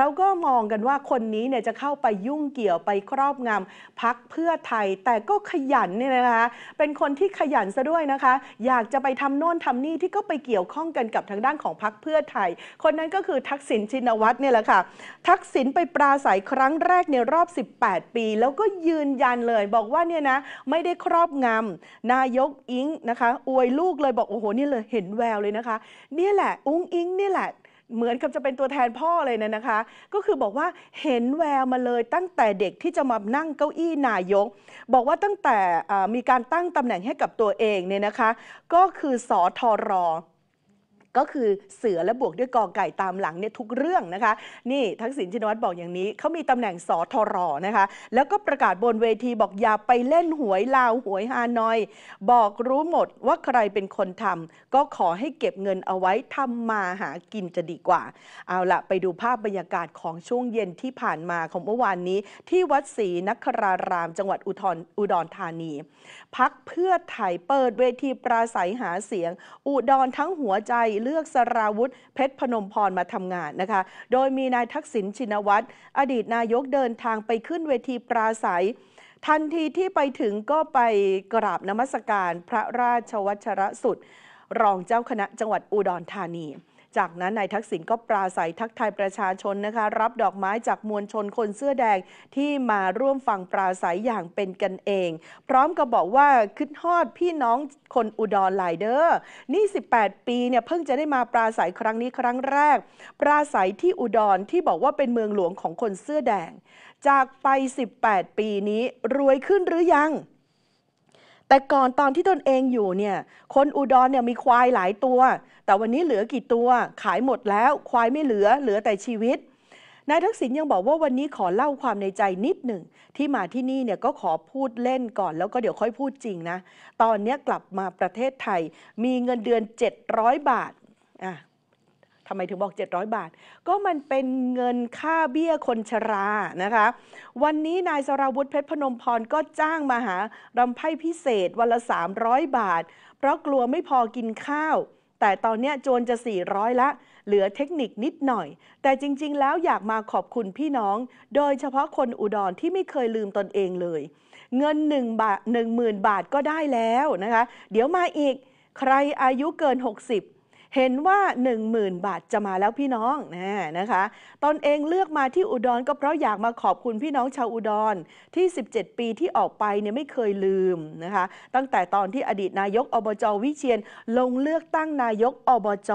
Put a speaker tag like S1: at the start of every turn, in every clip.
S1: เขาก็มองกันว่าคนนี้เนี่ยจะเข้าไปยุ่งเกี่ยวไปครอบงำพักเพื่อไทย แต่ก็ขยันเนี่ยนะคะเป็นคนที่ขยันซะด้วยนะคะ อยากจะไปทำโน่นทำนี่ที่ก็ไปเกี่ยวข้องกันกับทางด้านของพักเพื่อไทย คนนั้นก็คือทักษิณชินวัตรเนี่ยแหละค่ะ ทักษิณไปปราศัยครั้งแรกในรอบ 18 ปี แล้วก็ยืนยันเลย บอกว่าเนี่ยนะไม่ได้ครอบงำนายกอิงนะคะ อวยลูกเลยบอกโอ้โหนี่เลยเห็นแววเลยนะคะนี่แหละอุ้งอิงนี่แหละเหมือนกับจะเป็นตัวแทนพ่อเลยนะนะคะ ก็คือบอกว่าเห็นแววมาเลยตั้งแต่เด็กที่จะมานั่งเก้าอี้นายก บอกว่าตั้งแต่มีการตั้งตำแหน่งให้กับตัวเองเนี่ยนะคะ ก็คือสอทอรอก็คือเสือและบวกด้วยกอไก่ตามหลังเนี่ยทุกเรื่องนะคะ นี่ทักษิณชินวัตรบอกอย่างนี้ เขามีตำแหน่งสอทรนะคะแล้วก็ประกาศบนเวทีบอก อย่าไปเล่นหวยลาวหวยฮานอย บอกรู้หมดว่าใครเป็นคนทำก็ขอให้เก็บเงินเอาไว้ทำมาหากินจะดีกว่าเอาละไปดูภาพบรรยากาศของช่วงเย็นที่ผ่านมาของเมื่อวานนี้ ที่วัดศรีนคราราม จังหวัดอุดรธานีพักเพื่อไทยเปิดเวทีปราศัยหาเสียง อุดรทั้งหัวใจเลือกสราวุธเพชรพนมพรมาทำงานนะคะ โดยมีนายทักษิณชินวัตรอดีตนายกเดินทางไปขึ้นเวทีปราศัย ทันทีที่ไปถึงก็ไปกราบนมัสการพระราชวัชรสุดรองเจ้าคณะจังหวัดอุดรธานีจากนั้นนายทักษิณก็ปราศัยทักทายประชาชนนะคะรับดอกไม้จากมวลชนคนเสื้อแดงที่มาร่วมฟังปราศัยอย่างเป็นกันเอง พร้อมกับบอกว่าคึดฮอดพี่น้องคนอุดรหลายเด้อนี่18ปีเนี่ยเพิ่งจะได้มาปราศัยครั้งนี้ครั้งแรก ปราศัยที่อุดรที่บอกว่าเป็นเมืองหลวงของคนเสื้อแดง จากไป 18 ปีนี้รวยขึ้นหรือยังแต่ก่อนตอนที่ตนเองอยู่เนี่ยคนอุดรเนี่ยมีควายหลายตัว แต่วันนี้เหลือกี่ตัวขายหมดแล้วควายไม่เหลือเหลือแต่ชีวิตนายทักษิณยังบอกว่าวันนี้ขอเล่าความในใจนิดหนึ่งที่มาที่นี่เนี่ยก็ขอพูดเล่นก่อนแล้วก็เดี๋ยวค่อยพูดจริงนะตอนนี้กลับมาประเทศไทยมีเงินเดือน 700 บาทอ่ะทำไมถึงบอก 700 บาท ก็มันเป็นเงินค่าเบี้ยคนชรานะคะ วันนี้นายสราวุฒิเพชรพนมพรก็จ้างมาหารำไพ่พิเศษวันละ 300 บาท เพราะกลัวไม่พอกินข้าว แต่ตอนนี้โจรจะ 400 ละ เหลือเทคนิคนิดหน่อย แต่จริงๆ แล้วอยากมาขอบคุณพี่น้อง โดยเฉพาะคนอุดรที่ไม่เคยลืมตนเองเลย เงิน 1 บาท 1 0,000 บาทก็ได้แล้วนะคะเดี๋ยวมาอีกใครอายุเกิน60เห็นว่า 10,000บาทจะมาแล้วพี่น้องนะนะคะตนเองเลือกมาที่อุดรก็เพราะอยากมาขอบคุณพี่น้องชาวอุดรที่ 17 ปีที่ออกไปเนี่ยไม่เคยลืมนะคะ ตั้งแต่ตอนที่อดีตนายกอบจวิเชียนลงเลือกตั้งนายกอบจ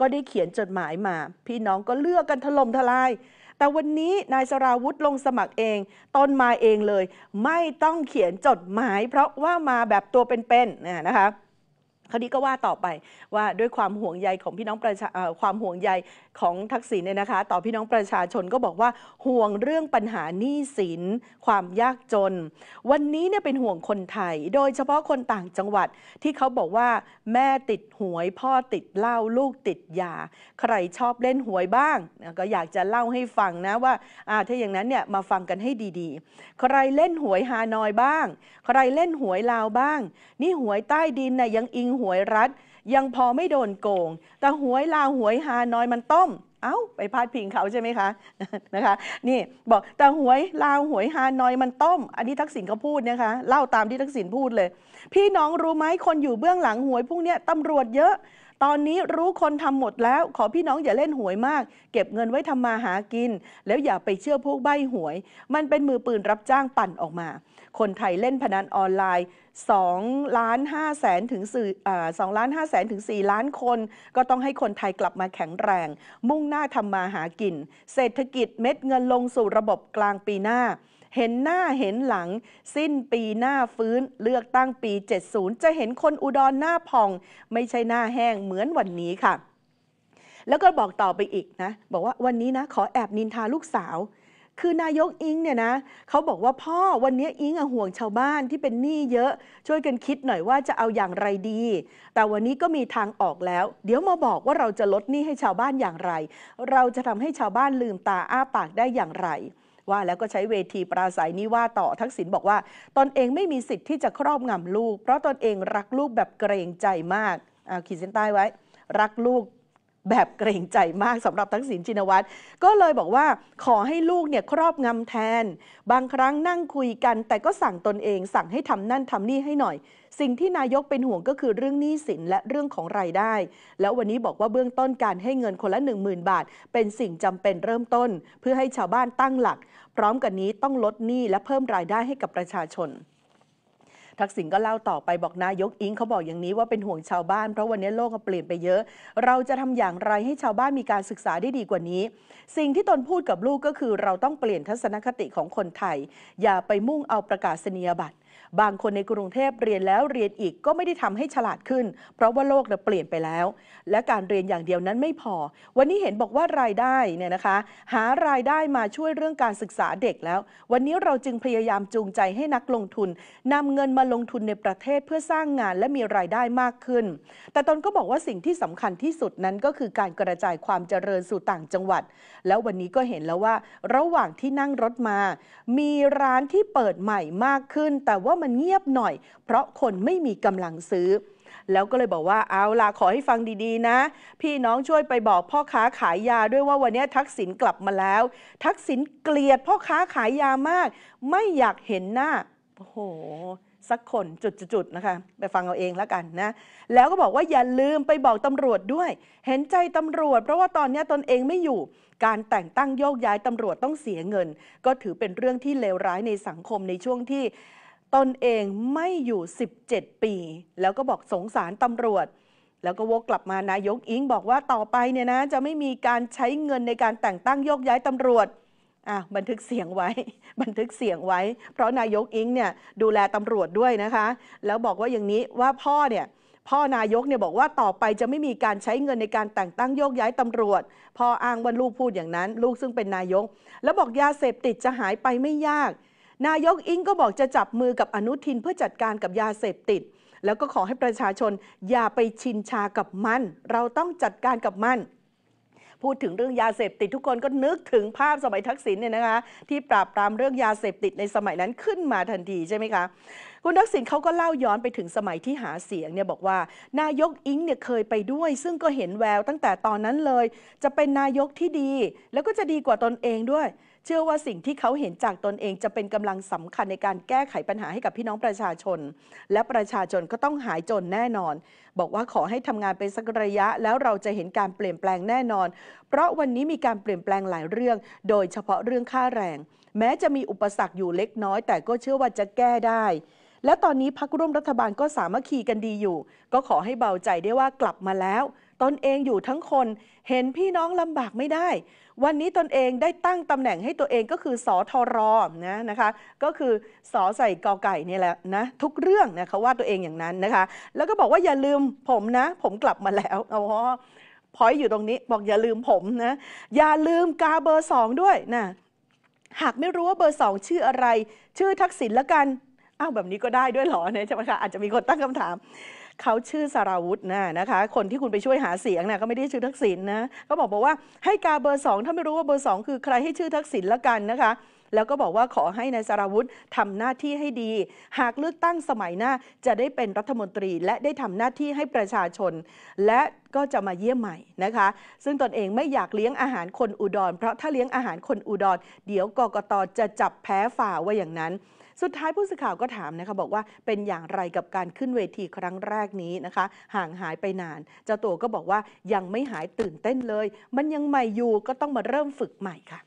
S1: ก็ได้เขียนจดหมายมา พี่น้องก็เลือกกันถล่มทลาย แต่วันนี้นายสราวุธลงสมัครเองตนมาเองเลยไม่ต้องเขียนจดหมาย เพราะว่ามาแบบตัวเป็นๆนนะคะคราวนี้ก็ว่าต่อไปว่าด้วยความห่วงใยของพี่น้องประชาความห่วงใยของทักษิณเนี่ยนะคะต่อพี่น้องประชาชนก็บอกว่าห่วงเรื่องปัญหาหนี้สินความยากจน วันนี้เนี่ยเป็นห่วงคนไทยโดยเฉพาะคนต่างจังหวัดที่เขาบอกว่าแม่ติดหวยพ่อติดเหล้าลูกติดยาใครชอบเล่นหวยบ้างก็อยากจะเล่าให้ฟังนะว่าถ้าอย่างนั้นเนี่ยมาฟังกันให้ดีๆ ใครเล่นหวยฮานอยบ้าง ใครเล่นหวยลาวบ้าง นี่หวยใต้ดินนะ่ยยังอิงหวยรัฐยังพอไม่โดนโกง แต่หวยลาวหวยฮานอยมันต้ม เอ้าไปพาดพิงเขาใช่ไหมคะนะคะ นี่บอกแต่หวยลาวหวยฮานอยมันต้ม อันนี้ทักษิณเขาพูดนะคะเล่าตามที่ทักษิณพูดเลย พี่น้องรู้ไหมคนอยู่เบื้องหลังหวยพวกเนี้ยตำรวจเยอะตอนนี้รู้คนทำหมดแล้ว ขอพี่น้องอย่าเล่นหวยมาก เก็บเงินไว้ทำมาหากิน แล้วอย่าไปเชื่อพวกใบหวย มันเป็นมือปืนรับจ้างปั่นออกมา คนไทยเล่นพนันออนไลน์2ล้าน5แสนถึงสื่อ2ล้าน5แสนถึง 4 ล้านคน ก็ต้องให้คนไทยกลับมาแข็งแรง มุ่งหน้าทำมาหากิน เศรษฐกิจเม็ดเงินลงสู่ระบบกลางปีหน้าเห็นหน้าเห็นหลัง สิ้นปีหน้าฟื้นเลือกตั้งปี 70 จะเห็นคนอุดรหน้าพอง ไม่ใช่หน้าแห้งเหมือนวันนี้ค่ะ แล้วก็บอกต่อไปอีกนะ บอกว่าวันนี้นะขอแอบนินทาลูกสาว คือนายกอิงเนี่ยนะเขาบอกว่าพ่อวันนี้อิงห่วงชาวบ้านที่เป็นหนี้เยอะ ช่วยกันคิดหน่อยว่าจะเอาอย่างไรดี แต่วันนี้ก็มีทางออกแล้ว เดี๋ยวมาบอกว่าเราจะลดหนี้ให้ชาวบ้านอย่างไร เราจะทำให้ชาวบ้านลืมตาอ้าปากได้อย่างไรว่าแล้วก็ใช้เวทีปราศัยนี้ว่า ต่อทักษิณบอกว่า ตนเองไม่มีสิทธิ์ที่จะครอบงำลูก เพราะตนเองรักลูกแบบเกรงใจมากเอาขีดเส้นใต้ไว้ รักลูกแบบเกรงใจมากสำหรับทักษิณชินวัตรก็เลยบอกว่าขอให้ลูกเนี่ยครอบงำแทน บางครั้งนั่งคุยกัน แต่ก็สั่งตนเองสั่งให้ทำนั่นทำนี่ให้หน่อย สิ่งที่นายกเป็นห่วงก็คือเรื่องหนี้สินและเรื่องของรายได้ แล้ววันนี้บอกว่าเบื้องต้นการให้เงินคนละ 10,000 บาท เป็นสิ่งจำเป็นเริ่มต้น เพื่อให้ชาวบ้านตั้งหลัก พร้อมกันนี้ต้องลดหนี้และเพิ่มรายได้ให้กับประชาชนทักษิณก็เล่าต่อไปบอกนายกอิงเขาบอกอย่างนี้ว่าเป็นห่วงชาวบ้านเพราะวันนี้โลกเปลี่ยนไปเยอะ เราจะทำอย่างไรให้ชาวบ้านมีการศึกษาได้ดีกว่านี้ สิ่งที่ตนพูดกับลูกก็คือเราต้องเปลี่ยนทัศนคติของคนไทย อย่าไปมุ่งเอาประกาศนียบัตรบางคนในกรุงเทพเรียนแล้วเรียนอีกก็ไม่ได้ทำให้ฉลาดขึ้น เพราะว่าโลกเราเปลี่ยนไปแล้ว และการเรียนอย่างเดียวนั้นไม่พอ วันนี้เห็นบอกว่ารายได้เนี่ยนะคะ หารายได้มาช่วยเรื่องการศึกษาเด็กแล้ว วันนี้เราจึงพยายามจูงใจให้นักลงทุนนำเงินมาลงทุนในประเทศเพื่อสร้างงาน และมีรายได้มากขึ้น แต่ตนก็บอกว่าสิ่งที่สำคัญที่สุดนั้นก็คือการกระจายความเจริญสู่ต่างจังหวัด แล้ววันนี้ก็เห็นแล้วว่า ระหว่างที่นั่งรถมา มีร้านที่เปิดใหม่มากขึ้น แต่ว่ามันเงียบหน่อย เพราะคนไม่มีกำลังซื้อ แล้วก็เลยบอกว่าเอาล่ะขอให้ฟังดีๆ นะ พี่น้องช่วยไปบอกพ่อค้าขายยาด้วยว่าวันนี้ทักษิณกลับมาแล้ว ทักษิณเกลียดพ่อค้าขายยามาก ไม่อยากเห็นหน้าโอ้โหสักคนจุดๆนะคะไปฟังเอาเองแล้วกันนะ แล้วก็บอกว่าอย่าลืมไปบอกตำรวจด้วย เห็นใจตำรวจ เพราะว่าตอนนี้ตนเองไม่อยู่การแต่งตั้งโยกย้ายตำรวจต้องเสียเงิน ก็ถือเป็นเรื่องที่เลวร้ายในสังคมในช่วงที่ตนเองไม่อยู่ 17 ปี แล้วก็บอกสงสารตำรวจ แล้วก็วกกลับมานายกอิงบอกว่าต่อไปเนี่ยนะจะไม่มีการใช้เงินในการแต่งตั้งโยกย้ายตำรวจอ่ะบันทึกเสียงไว้บันทึกเสียงไว้ เพราะนายกอิงเนี่ยดูแลตำรวจด้วยนะคะ แล้วบอกว่าอย่างนี้ว่าพ่อเนี่ยพ่อนายกเนี่ยบอกว่าต่อไปจะไม่มีการใช้เงินในการแต่งตั้งโยกย้ายตำรวจพ่ออ้างว่าลูกพูดอย่างนั้น ลูกซึ่งเป็นนายกแล้วบอกยาเสพติดจะหายไปไม่ยากนายกอิงก็บอกจะจับมือกับอนุทินเพื่อจัดการกับยาเสพติด แล้วก็ขอให้ประชาชน อย่าไปชินชากับมันเราต้องจัดการกับมันพูดถึงเรื่องยาเสพติดทุกคนก็นึกถึงภาพสมัยทักษิณเนี่ยนะคะที่ปราบปรามเรื่องยาเสพติดในสมัยนั้นขึ้นมาทันทีใช่ไหมคะคุณทักษิณเขาก็เล่าย้อนไปถึงสมัยที่หาเสียงเนี่ยบอกว่า นายกอิงเนี่ยเคยไปด้วย ซึ่งก็เห็นแววตั้งแต่ตอนนั้นเลย จะเป็นนายกที่ดีแล้วก็จะดีกว่าตนเองด้วยเชื่อว่าสิ่งที่เขาเห็นจากตนเองจะเป็นกำลังสำคัญในการแก้ไขปัญหาให้กับพี่น้องประชาชน และประชาชนก็ต้องหายจนแน่นอน บอกว่าขอให้ทำงานเป็นสักระยะ แล้วเราจะเห็นการเปลี่ยนแปลงแน่นอน เพราะวันนี้มีการเปลี่ยนแปลงหลายเรื่อง โดยเฉพาะเรื่องค่าแรง แม้จะมีอุปสรรคอยู่เล็กน้อยแต่ก็เชื่อว่าจะแก้ได้ และตอนนี้พักร่วมรัฐบาลก็สามัคคีกันดีอยู่ ก็ขอให้เบาใจได้ว่ากลับมาแล้วตนเองอยู่ทั้งคนเห็นพี่น้องลำบากไม่ได้ วันนี้ตนเองได้ตั้งตำแหน่งให้ตัวเองก็คือสอทอรอนะนะคะ ก็คือสอใส่กอไก่นี่แหละนะทุกเรื่องนะเขาว่าตัวเองอย่างนั้นนะคะ แล้วก็บอกว่าอย่าลืมผมนะ ผมกลับมาแล้วอ๋อพอยอยู่ตรงนี้บอกอย่าลืมผมนะอย่าลืมกาเบอร์สองด้วยนะหากไม่รู้ว่าเบอร์สองชื่ออะไร ชื่อทักษิณละกันอ้าว แบบนี้ก็ได้ด้วยหรอเนี่ยใช่ไหมคะอาจจะมีคนตั้งคำถามเขาชื่อสราวุธนะนะคะ คนที่คุณไปช่วยหาเสียงนะก็ไม่ได้ชื่อทักษิณนนะก็บอกบอกว่าให้กาเบอร์สองถ้าไม่รู้ว่าเบอร์สองคือใครให้ชื่อทักษิณละกันนะคะ แล้วก็บอกว่าขอให้นายสราวุธทำหน้าที่ให้ดี หากเลือกตั้งสมัยหน้า จะได้เป็นรัฐมนตรี และได้ทำหน้าที่ให้ประชาชน และก็จะมาเยี่ยมใหม่นะคะซึ่งตนเองไม่อยากเลี้ยงอาหารคนอุดรเพราะถ้าเลี้ยงอาหารคนอุดรเดี๋ยวกกตจะจับแพ้ฝ่าว่าอย่างนั้นสุดท้ายผู้สื่อข่าวก็ถามนะคะบอกว่าเป็นอย่างไรกับการขึ้นเวทีครั้งแรกนี้นะคะ ห่างหายไปนาน เจ้าตัวก็บอกว่ายังไม่หายตื่นเต้นเลย มันยังใหม่อยู่ ก็ต้องมาเริ่มฝึกใหม่ค่ะ